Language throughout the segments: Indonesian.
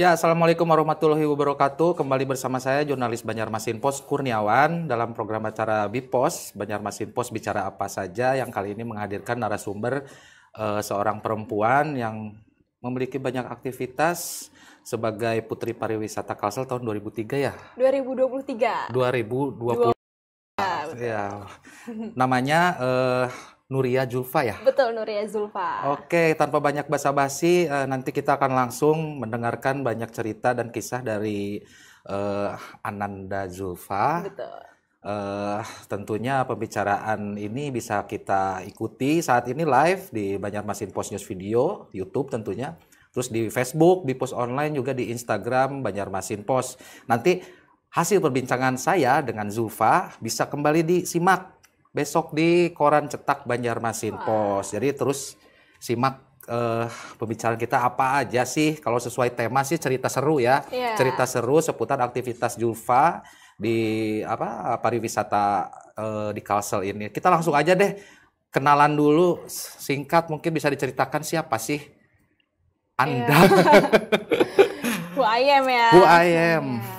Ya, Assalamualaikum warahmatullahi wabarakatuh. Kembali bersama saya, jurnalis Banjarmasin Pos Kurniawan, dalam program acara Bipos, Banjarmasin Pos Bicara Apa Saja, yang kali ini menghadirkan narasumber uh, seorang perempuan yang memiliki banyak aktivitas sebagai Putri Pariwisata Kalsel tahun 2003 ya? 2023. 2020 ya. Namanya uh, Nuria Zulfa ya? Betul, Nuria Zulfa. Oke, tanpa banyak basa-basi, uh, nanti kita akan langsung mendengarkan banyak cerita dan kisah dari uh, Ananda Zulfa. Betul. Uh, tentunya pembicaraan ini bisa kita ikuti saat ini live di Banjarmasin Post News Video, YouTube tentunya. Terus di Facebook, di post online, juga di Instagram Banjarmasin Post. Nanti hasil perbincangan saya dengan Zulfa bisa kembali disimak besok di koran cetak Banjarmasin Pos. Jadi terus simak uh, pembicaraan kita apa aja sih kalau sesuai tema sih cerita seru ya. Yeah. Cerita seru seputar aktivitas Zulfa di apa pariwisata uh, di Kalsel ini. Kita langsung aja deh kenalan dulu singkat mungkin bisa diceritakan siapa sih Anda? Yeah. Who I am ya. Who I am. Yeah.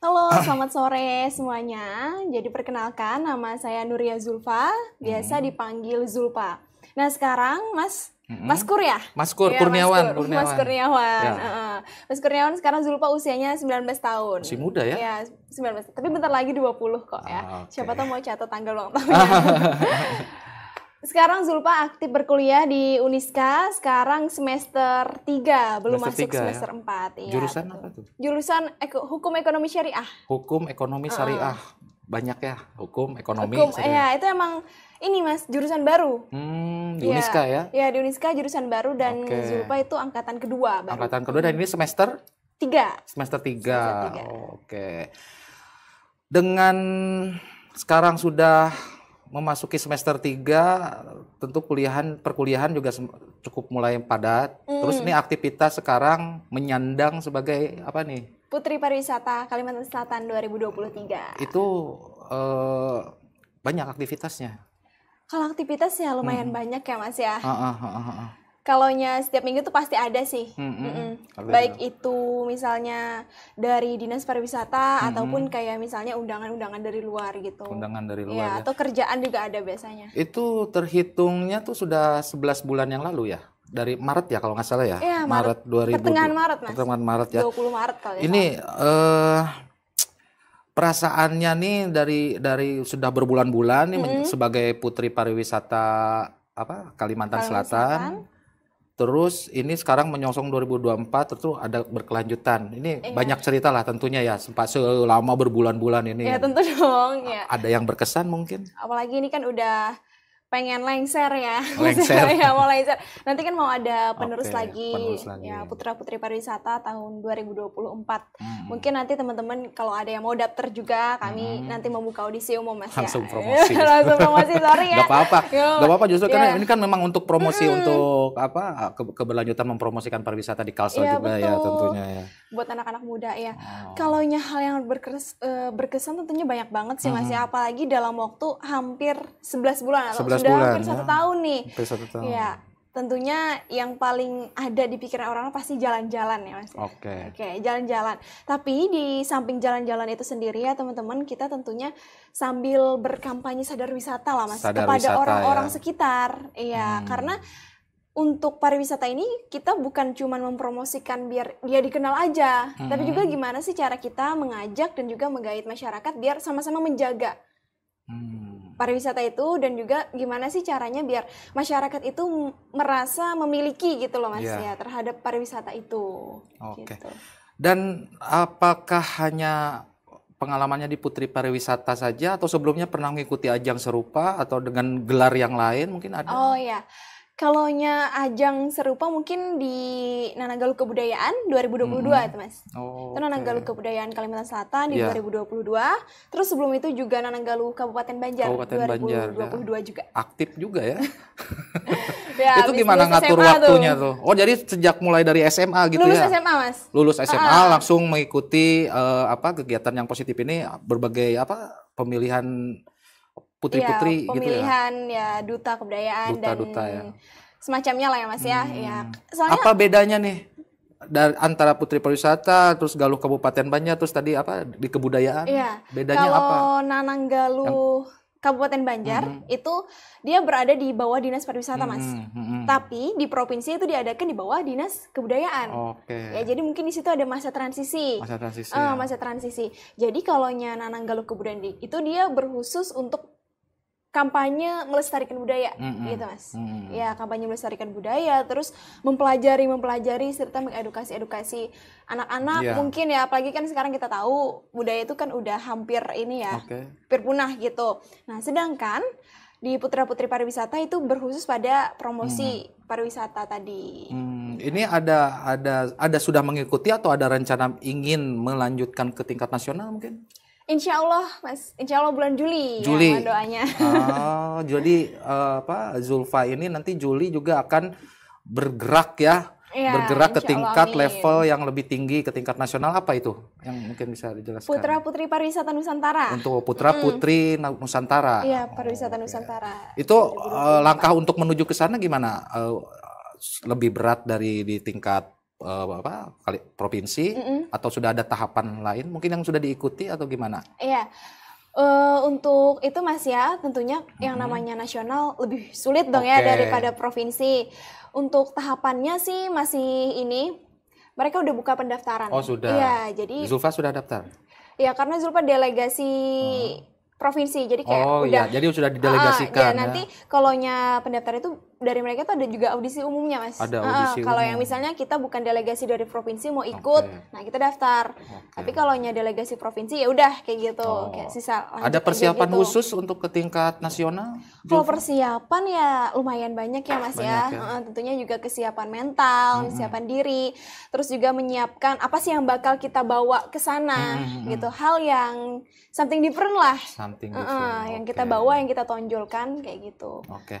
Halo, ah. selamat sore semuanya. Jadi perkenalkan nama saya Nuria Zulfa, biasa hmm. dipanggil Zulfa. Nah sekarang Mas hmm. Mas Kur ya? Mas Kur, ya, Kurniawan, Mas Kur, Kurniawan. Mas Kurniawan. Ya. Mas Kurniawan sekarang Zulfa usianya 19 tahun. Si muda ya? Iya, 19. Tapi bentar lagi 20 kok ya. ah, Okay. Siapa tahu mau catat tanggal ulang tahun. Sekarang Zulpa aktif berkuliah di Uniska, sekarang semester 3, belum semester masuk 3, ya? semester ya? 4. Ya, Jurusan apa tuh? Jurusan eko, Hukum Ekonomi Syariah. Hukum Ekonomi uh -uh. Syariah. Banyak ya, hukum ekonomi hukum, syariah. Iya, itu emang ini Mas, jurusan baru. Hmm, di ya, Uniska ya? Iya, di Uniska jurusan baru dan okay. Zulpa itu angkatan kedua baru. Angkatan kedua dan ini semester? tiga Semester tiga Oke. Okay. Dengan sekarang sudah memasuki semester 3 tentu kuliahan perkuliahan juga cukup mulai padat. Mm. Terus ini aktivitas sekarang menyandang sebagai apa nih? Putri Pariwisata Kalimantan Selatan 2023. Itu uh, banyak aktivitasnya. Kalau aktivitasnya lumayan hmm. banyak ya Mas ya. Uh, uh, uh, uh, uh kalaunya setiap minggu tuh pasti ada sih. Mm -hmm. Mm -hmm. Baik itu misalnya dari dinas pariwisata mm -hmm. ataupun kayak misalnya undangan-undangan dari luar gitu. Undangan dari iya, luar. Ya, ya, atau kerjaan juga ada biasanya. Itu terhitungnya tuh sudah 11 bulan yang lalu ya. Dari Maret ya kalau nggak salah ya. Iya, Maret, Maret 2000. Pertengahan Maret, Mas. Pertengahan Maret ya. 20 Maret kalau Ini eh perasaannya nih dari dari sudah berbulan-bulan nih mm -hmm. sebagai putri pariwisata apa Kalimantan, Kalimantan Selatan Terus ini sekarang menyongsong 2024 tentu ada berkelanjutan. Ini iya. banyak cerita lah tentunya ya sempat selama berbulan-bulan ini. Ya tentu dong ya. Ada yang berkesan mungkin? Apalagi ini kan udah pengen lengser ya, lengser ya mau lengser. Nanti kan mau ada penerus, okay, lagi, lagi ya putra putri pariwisata tahun 2024. Hmm. Mungkin nanti teman-teman kalau ada yang mau daftar juga kami hmm. nanti membuka audisi umum mas ya. Langsung ya. promosi. Langsung promosi sorry ya. Gak apa-apa, gak apa-apa justru yeah. karena iya. ini kan memang untuk promosi hmm. untuk apa ke keberlanjutan mempromosikan pariwisata di Kalsel yeah, juga ya betul. ya tentunya ya buat anak-anak muda ya. Wow. Oh. Kalau hal yang berkes, eh, berkesan tentunya banyak banget sih Mas mm -hmm. ya, mm-hmm. apalagi dalam waktu hampir 11 bulan atau 11 sudah bulan, hampir satu ya. tahun nih. Hampir satu tahun. Ya, tentunya yang paling ada di pikiran orang pasti jalan-jalan ya Mas. Ya. Oke. Okay. Oke, jalan-jalan. Tapi di samping jalan-jalan itu sendiri ya teman-teman, kita tentunya sambil berkampanye sadar wisata lah Mas sadar kepada orang-orang ya. sekitar. Iya, hmm. karena untuk pariwisata ini kita bukan cuma mempromosikan biar dia dikenal aja, hmm. tapi juga gimana sih cara kita mengajak dan juga menggait masyarakat biar sama-sama menjaga hmm. pariwisata itu dan juga gimana sih caranya biar masyarakat itu merasa memiliki gitu loh mas yeah. ya terhadap pariwisata itu. Oke. Okay. Gitu. Dan apakah hanya pengalamannya di Putri Pariwisata saja atau sebelumnya pernah mengikuti ajang serupa atau dengan gelar yang lain mungkin ada? Oh ya. Kalaunya ajang serupa mungkin di Nanagalu Kebudayaan 2022 hmm. itu Mas. Oh, itu Nanagalu okay. Kebudayaan Kalimantan Selatan di yeah. 2022. Terus sebelum itu juga Nanagalu Kabupaten Banjar Kabupaten 2022 Banjar, ya. juga. Aktif juga ya. ya itu gimana ngatur SMA waktunya tuh. tuh? Oh, jadi sejak mulai dari SMA gitu Lulus ya. Lulus SMA, Mas. Lulus SMA uh ah, ah. langsung mengikuti uh, apa kegiatan yang positif ini berbagai apa pemilihan putri-putri ya, gitu ya. Pemilihan ya duta kebudayaan duta, dan duta, ya. semacamnya lah ya Mas ya. Hmm. Ya. Soalnya apa bedanya nih dari antara Putri Pariwisata, terus Galuh Kabupaten Banjar, terus tadi apa di kebudayaan? Iya. Bedanya Kalau apa? Kalau Nanang Galuh Yang... Kabupaten Banjar mm -hmm. itu dia berada di bawah dinas pariwisata, Mas. Mm -hmm. Tapi di provinsi itu diadakan di bawah dinas kebudayaan. Oke. Okay. Ya jadi mungkin di situ ada masa transisi. Masa transisi. Uh, ya. masa transisi. Jadi kalau Nanang Galuh Kebudayaan itu dia berkhusus untuk kampanye melestarikan budaya mm-hmm. gitu mas mm-hmm. ya kampanye melestarikan budaya terus mempelajari mempelajari serta mengedukasi edukasi anak-anak yeah. mungkin ya apalagi kan sekarang kita tahu budaya itu kan udah hampir ini ya okay. hampir punah gitu nah sedangkan di putra putri pariwisata itu berkhusus pada promosi hmm. pariwisata tadi. Hmm. Ini ada ada ada sudah mengikuti atau ada rencana ingin melanjutkan ke tingkat nasional mungkin? Insya Allah, Mas. Insya Allah bulan Juli, ya, Juli. Ya, doanya. Oh, jadi uh, apa Zulfa ini nanti Juli juga akan bergerak ya, ya bergerak ke tingkat Allah, level yang lebih tinggi, ke tingkat nasional apa itu? Yang mungkin bisa dijelaskan. Putra Putri Pariwisata Nusantara. Untuk Putra mm. Putri Nusantara. Iya, Pariwisata oh, iya. Nusantara. Okay. Itu uh, langkah untuk menuju ke sana gimana? Uh, lebih berat dari di tingkat uh, apa kali provinsi mm -mm. atau sudah ada tahapan lain mungkin yang sudah diikuti atau gimana? Iya. Uh, untuk itu Mas ya, tentunya hmm. yang namanya nasional lebih sulit dong okay. ya daripada provinsi. Untuk tahapannya sih masih ini mereka udah buka pendaftaran. Oh, sudah. Iya, jadi Zulfa sudah daftar. Iya, karena Zulfa delegasi hmm provinsi jadi kayak oh, iya. udah iya. jadi sudah ah, ah, iya, didelegasikan uh, ya, nanti kalau pendaftar itu dari mereka tuh ada juga audisi umumnya mas. Ada audisi uh, Kalau yang misalnya kita bukan delegasi dari provinsi mau ikut, okay. nah kita daftar. Okay. Tapi kalau nya delegasi provinsi ya udah kayak gitu, oh. kayak sisa. Ada persiapan gitu. khusus untuk ke tingkat nasional? Kalau persiapan ya lumayan banyak ya mas ya. banyak, ya. ya. Uh, tentunya juga kesiapan mental, hmm. kesiapan diri, terus juga menyiapkan apa sih yang bakal kita bawa ke sana, hmm. hmm, hmm. gitu. Hal yang something different lah. Something different. Uh, okay. Yang kita bawa, yang kita tonjolkan kayak gitu. Oke. Okay.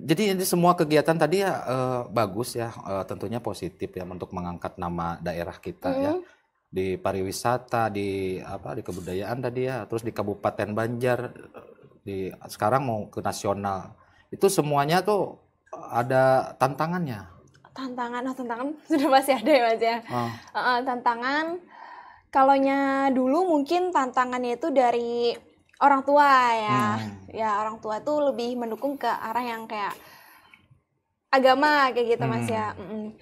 Jadi ini semua kegiatan tadi ya eh, bagus ya, eh, tentunya positif ya untuk mengangkat nama daerah kita mm ya mm-hmm. di pariwisata, di apa, di kebudayaan tadi ya, terus di Kabupaten Banjar, eh, di sekarang mau ke nasional, itu semuanya tuh ada tantangannya. Tantangan, oh tantangan sudah masih ada ya mas ya. Ah. Uh, tantangan, kalaunya dulu mungkin tantangannya itu dari orang tua ya hmm. ya orang tua tuh lebih mendukung ke arah yang kayak agama kayak gitu hmm. mas ya hmm.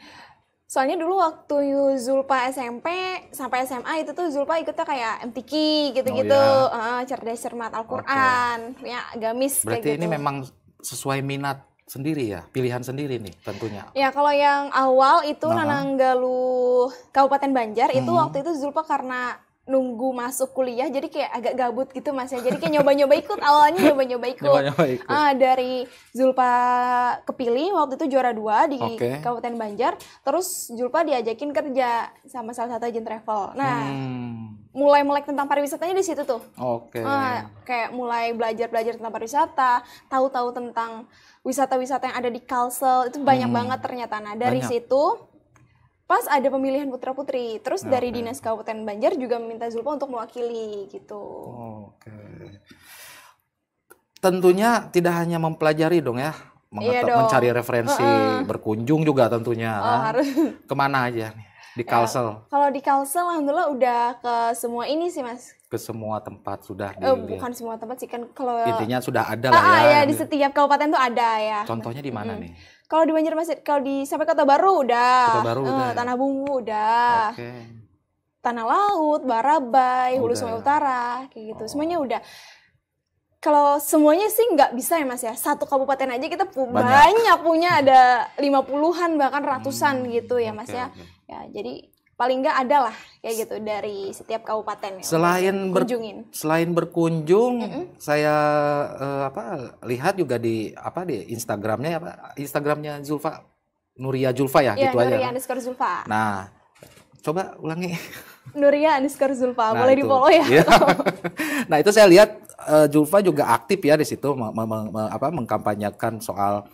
soalnya dulu waktu Zulpa SMP sampai SMA itu tuh Zulpa ikutnya kayak MTQ gitu-gitu oh, ya. uh, cerdas cermat Al-Qur'an okay. ya agamis berarti kayak gitu. ini memang sesuai minat sendiri ya pilihan sendiri nih tentunya ya kalau yang awal itu nah. Nananggalu Kabupaten Banjar hmm. itu waktu itu Zulpa karena nunggu masuk kuliah jadi kayak agak gabut gitu mas ya jadi kayak nyoba-nyoba ikut awalnya nyoba-nyoba ikut, nyoba -nyoba ikut. Ah, dari Zulpa kepilih waktu itu juara dua di okay. Kabupaten Banjar terus Zulpa diajakin kerja sama salah satu agen travel nah hmm. mulai melek tentang pariwisatanya di situ tuh okay. ah, kayak mulai belajar-belajar tentang pariwisata tahu-tahu tentang wisata-wisata yang ada di Kalsel itu banyak hmm. banget ternyata nah dari banyak. situ pas ada pemilihan putra putri terus okay. dari dinas kabupaten Banjar juga meminta Zulfa untuk mewakili gitu oke okay. tentunya tidak hanya mempelajari dong ya iya mencari referensi uh -uh. berkunjung juga tentunya oh, ah. harus. kemana aja nih di ya, Kalsel. Ya, kalau di Kalsel alhamdulillah udah ke semua ini sih Mas. Ke semua tempat sudah dilihat. Eh, bukan semua tempat sih kan kalau intinya sudah ada ah, lah ya. ah, ya. ya di setiap kabupaten tuh ada ya. Contohnya di mana -hmm. nih? Kalau di Banjarmasin, kalau di sampai Kota Baru udah. Kota Baru eh, udah. Tanah Bumbu udah. Okay. Tanah Laut, Barabai, Hulu Sungai Utara, kayak gitu. Oh. Semuanya udah. Kalau semuanya sih nggak bisa ya Mas ya. Satu kabupaten aja kita banyak, banyak punya ada lima puluhan bahkan ratusan hmm. gitu ya Mas okay, ya. Okay. Ya, jadi paling nggak ada lah kayak gitu dari setiap kabupaten selain berkunjungin selain berkunjung mm -hmm. saya uh, apa lihat juga di apa di Instagramnya apa Instagramnya Zulfa Nuria Zulfa ya, ya gitu Nuria aja underscore Zulfa nah coba ulangi Nuria underscore Zulfa nah, boleh di follow ya, yeah. nah itu saya lihat eh, Zulfa juga aktif ya di situ me me me apa mengkampanyekan soal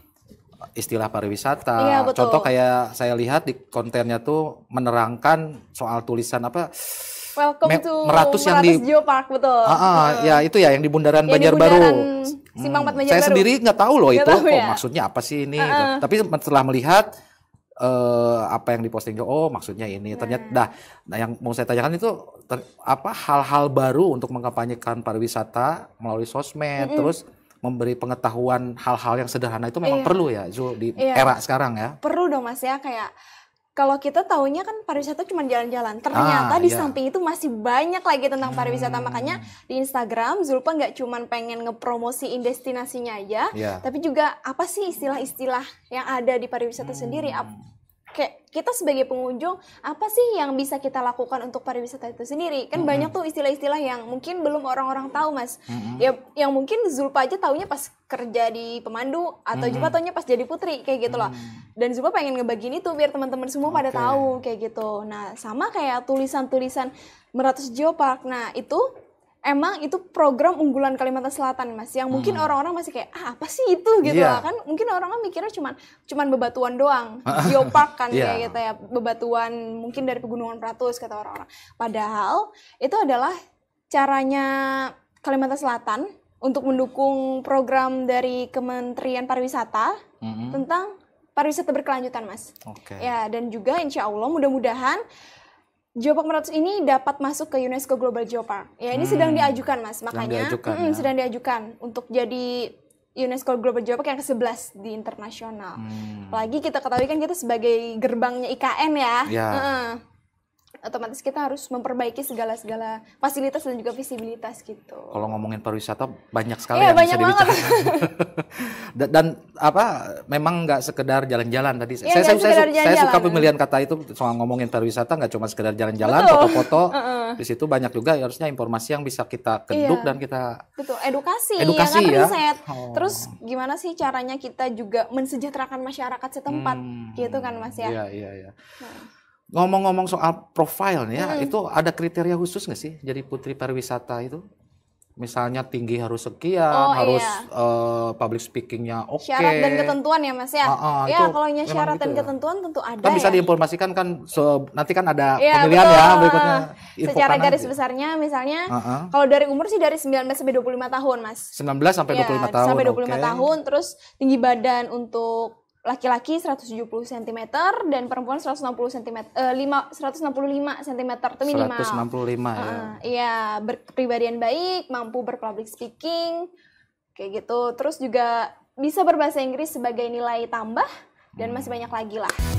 istilah pariwisata. Iya, Contoh kayak saya lihat di kontennya tuh menerangkan soal tulisan apa Welcome Me to meratus yang di Geopark betul. Ah, ah hmm. ya itu ya yang di Bundaran Banjarbaru. hmm, Banjarbaru. Saya sendiri nggak tahu loh gak itu tahu, oh, ya? maksudnya apa sih ini. Uh -uh. Tapi setelah melihat uh, apa yang diposting oh maksudnya ini. Ternyata nah. dah. nah yang mau saya tanyakan itu apa hal-hal baru untuk mengkampanyekan pariwisata melalui sosmed mm -hmm. terus memberi pengetahuan hal-hal yang sederhana itu memang iya. perlu ya Zul di iya. era sekarang ya. Perlu dong Mas ya kayak kalau kita tahunya kan pariwisata cuma jalan-jalan, ternyata ah, di iya. samping itu masih banyak lagi tentang hmm. pariwisata. Makanya di Instagram Zulpa nggak cuma pengen ngepromosiin destinasinya aja, yeah. tapi juga apa sih istilah-istilah yang ada di pariwisata hmm. sendiri, kayak kita sebagai pengunjung apa sih yang bisa kita lakukan untuk pariwisata itu sendiri kan mm -hmm. banyak tuh istilah-istilah yang mungkin belum orang-orang tahu mas mm -hmm. ya yang mungkin Zulpa aja taunya pas kerja di pemandu atau mm -hmm. juga taunya pas jadi putri kayak gitu loh mm -hmm. dan Zulpa pengen ngebagiin itu biar teman-teman semua okay. pada tahu kayak gitu nah sama kayak tulisan-tulisan meratus geopark nah itu emang itu program unggulan Kalimantan Selatan mas yang mungkin hmm. orang-orang masih kayak ah apa sih itu gitu yeah. Iya. kan mungkin orang-orang mikirnya cuma, cuman bebatuan doang geopark iya. kan yeah. kayak iya. gitu ya bebatuan mungkin dari pegunungan Pratus kata orang-orang padahal itu adalah caranya Kalimantan Selatan untuk mendukung program dari Kementerian Pariwisata mm -hmm. tentang pariwisata berkelanjutan mas okay. ya dan juga insya Allah mudah-mudahan Geopark Meratus ini dapat masuk ke UNESCO Global Geopark. Ya, ini hmm. sedang diajukan, Mas. Makanya sedang diajukan, mm, ya. sedang diajukan untuk jadi UNESCO Global Geopark yang ke-11 di internasional. Hmm. Apalagi kita ketahui kan kita sebagai gerbangnya IKN ya. ya otomatis kita harus memperbaiki segala-segala fasilitas dan juga visibilitas gitu. Kalau ngomongin pariwisata banyak sekali iya, yang banyak bisa dibicarakan. dan, apa memang nggak sekedar jalan-jalan tadi. Iya, saya, saya, saya, jalan -jalan. saya suka pemilihan kata itu soal ngomongin pariwisata nggak cuma sekedar jalan-jalan, foto-foto. Uh -uh. Di situ banyak juga ya, harusnya informasi yang bisa kita keduk iya. dan kita Betul, edukasi, edukasi ya, kan, ya. Oh. Terus gimana sih caranya kita juga mensejahterakan masyarakat setempat hmm. gitu kan Mas ya. Iya, iya, iya. Nah. Ngomong-ngomong soal profil ya, hmm. itu ada kriteria khusus nggak sih jadi putri pariwisata itu? Misalnya tinggi harus sekian, oh, harus iya. uh, public speakingnya oke. Okay. Syarat dan ketentuan ya mas ya. Uh, uh, ya kalau nya syarat gitu dan ya. ketentuan tentu ada. Kan bisa ya. diinformasikan kan so, nanti kan ada iya, ya, pemilihan betul. ya berikutnya. Secara garis aja. Gitu. besarnya misalnya uh, uh. kalau dari umur sih dari 19 sampai 25 tahun mas. 19 sampai ya, 25 tahun. Sampai 25 okay. tahun terus tinggi badan untuk laki-laki 170 cm dan perempuan 160 cm eh, 5 165 cm itu minimal. 165 uh, ya. Iya, berkepribadian baik, mampu berpublic speaking kayak gitu. Terus juga bisa berbahasa Inggris sebagai nilai tambah dan masih hmm. banyak lagi lah.